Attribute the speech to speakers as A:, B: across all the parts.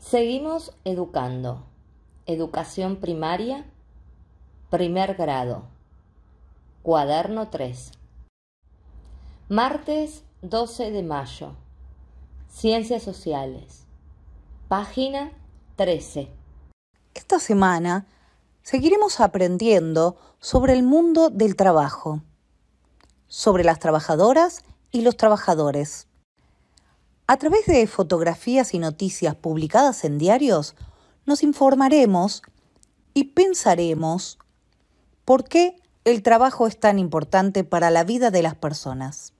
A: Seguimos educando. Educación primaria, primer grado. Cuaderno 3. Martes 12 de mayo. Ciencias Sociales. Página 13. Esta semana seguiremos
B: aprendiendo sobre el mundo del trabajo, sobre las trabajadoras y los trabajadores. A través de fotografías y noticias publicadas en diarios, nos informaremos y pensaremos por qué el trabajo es tan importante para la vida de las personas.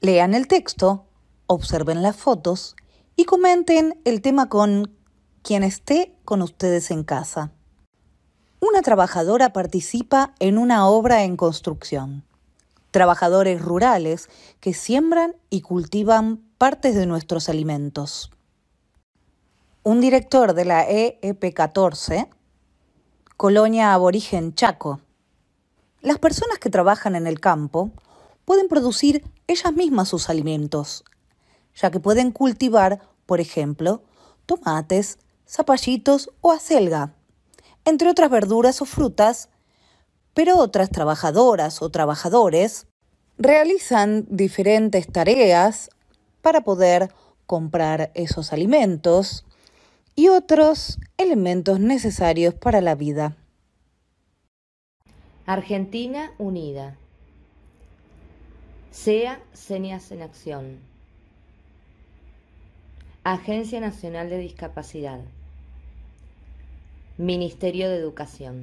B: Lean el texto, observen las fotos y comenten el tema con quien esté con ustedes en casa. Una trabajadora participa en una obra en construcción. Trabajadores rurales que siembran y cultivan partes de nuestros alimentos. Un director de la EEP14, Colonia Aborigen Chaco. Las personas que trabajan en el campo pueden producir ellas mismas sus alimentos, ya que pueden cultivar, por ejemplo, tomates, zapallitos o acelga, entre otras verduras o frutas, pero otras trabajadoras o trabajadores realizan diferentes tareas para poder comprar esos alimentos y otros elementos necesarios para la vida.
A: Argentina Unida. SEA Señas en Acción. Agencia Nacional de Discapacidad. Ministerio de Educación.